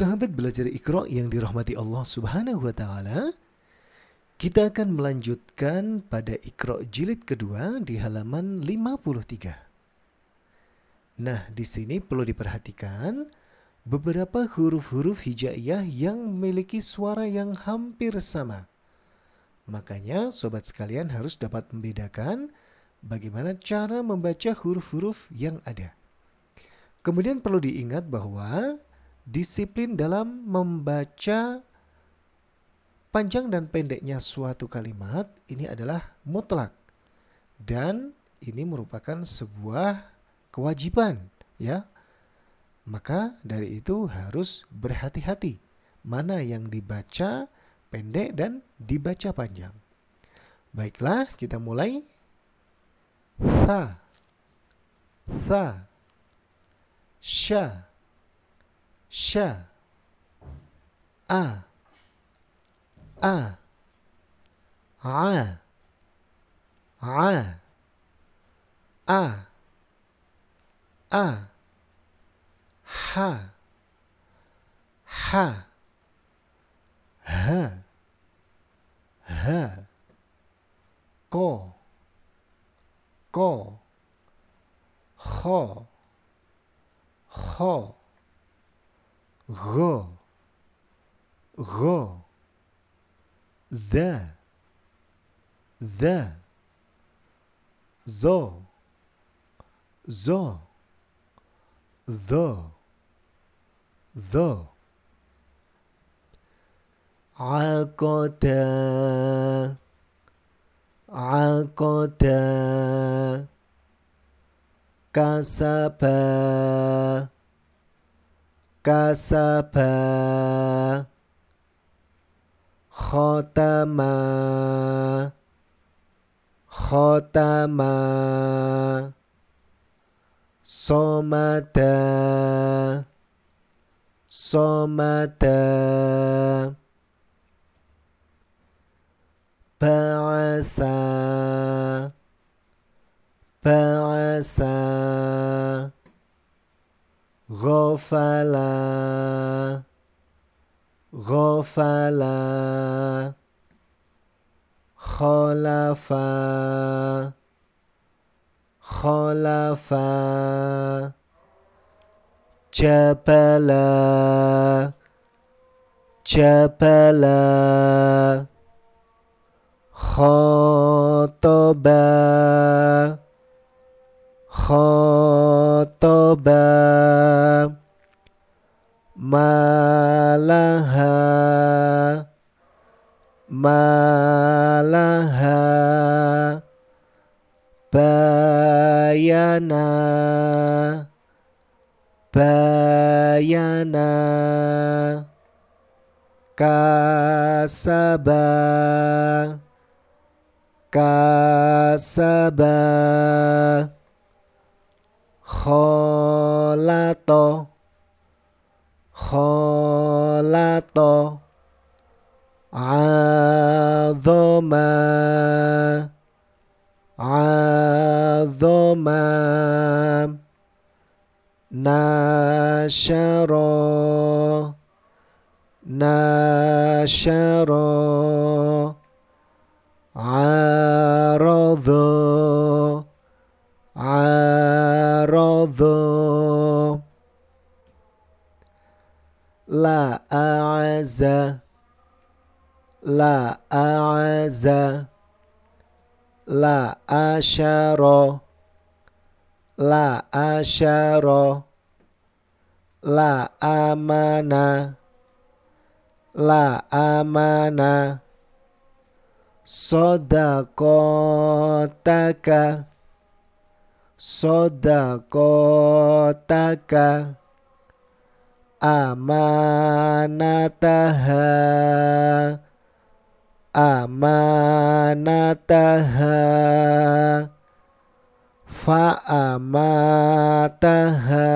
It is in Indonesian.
Sahabat belajar Iqra yang dirahmati Allah Subhanahu wa taala, kita akan melanjutkan pada Iqra jilid kedua di halaman 53. Nah, di sini perlu diperhatikan beberapa huruf-huruf hijaiyah yang memiliki suara yang hampir sama. Makanya sobat sekalian harus dapat membedakan bagaimana cara membaca huruf-huruf yang ada. Kemudian perlu diingat bahwa disiplin dalam membaca panjang dan pendeknya suatu kalimat ini adalah mutlak dan ini merupakan sebuah kewajiban ya maka dari itu harus berhati-hati mana yang dibaca pendek dan dibaca panjang baiklah kita mulai sa sa sha s h a Ah. Ah. Ah. Ah. Ah. Ah. Ha. Ha. Ha. Ha. Go. Go. Ho. Ho. Go, go, the, the, zo, zo, the, the. عقدا عقدا كسبا كسبا ختما ختما صمتا صمتا بعثا بعثا Rofala Rofala Cholafa Cholafa Chapala Chapala Chotobah bayana bayana kasaba kasaba kholato kholato azoma عظما نشر نشر عرض عرض لا أعز لا أعز la asyara la asyara la amana la amana sodakotaka sodakotaka amanataha amanataha fa'amataha